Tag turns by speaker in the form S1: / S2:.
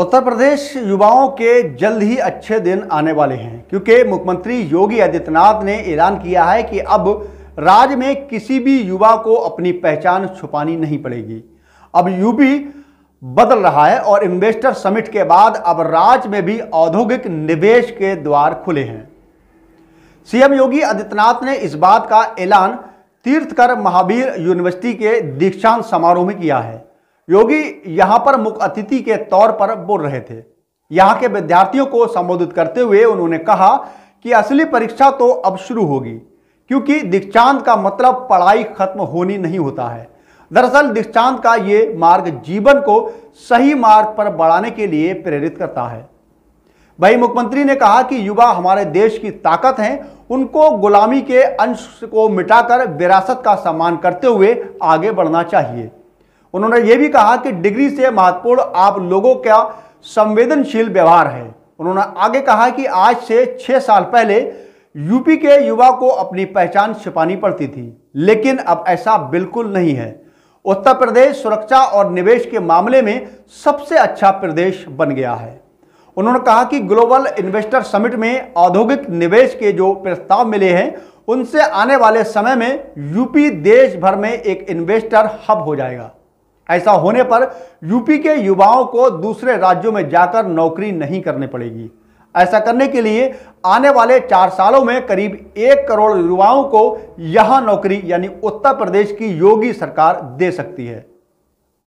S1: उत्तर प्रदेश युवाओं के जल्द ही अच्छे दिन आने वाले हैं क्योंकि मुख्यमंत्री योगी आदित्यनाथ ने ऐलान किया है कि अब राज्य में किसी भी युवा को अपनी पहचान छुपानी नहीं पड़ेगी अब यूपी बदल रहा है और इन्वेस्टर समिट के बाद अब राज्य में भी औद्योगिक निवेश के द्वार खुले हैं सीएम योगी आदित्यनाथ ने इस बात का ऐलान तीर्थकर महावीर यूनिवर्सिटी के दीक्षांत समारोह में किया है योगी यहां पर मुख्य अतिथि के तौर पर बोल रहे थे यहां के विद्यार्थियों को संबोधित करते हुए उन्होंने कहा कि असली परीक्षा तो अब शुरू होगी क्योंकि दीक्षांत का मतलब पढ़ाई खत्म होनी नहीं होता है दरअसल दीक्षांत का ये मार्ग जीवन को सही मार्ग पर बढ़ाने के लिए प्रेरित करता है वही मुख्यमंत्री ने कहा कि युवा हमारे देश की ताकत हैं उनको गुलामी के अंश को मिटाकर विरासत का सम्मान करते हुए आगे बढ़ना चाहिए उन्होंने ये भी कहा कि डिग्री से महत्वपूर्ण आप लोगों का संवेदनशील व्यवहार है उन्होंने आगे कहा कि आज से छः साल पहले यूपी के युवा को अपनी पहचान छिपानी पड़ती थी लेकिन अब ऐसा बिल्कुल नहीं है उत्तर प्रदेश सुरक्षा और निवेश के मामले में सबसे अच्छा प्रदेश बन गया है उन्होंने कहा कि ग्लोबल इन्वेस्टर समिट में औद्योगिक निवेश के जो प्रस्ताव मिले हैं उनसे आने वाले समय में यूपी देश भर में एक इन्वेस्टर हब हो जाएगा ऐसा होने पर यूपी के युवाओं को दूसरे राज्यों में जाकर नौकरी नहीं करनी पड़ेगी ऐसा करने के लिए आने वाले चार सालों में करीब एक करोड़ युवाओं को यहां नौकरी यानी उत्तर प्रदेश की योगी सरकार दे सकती है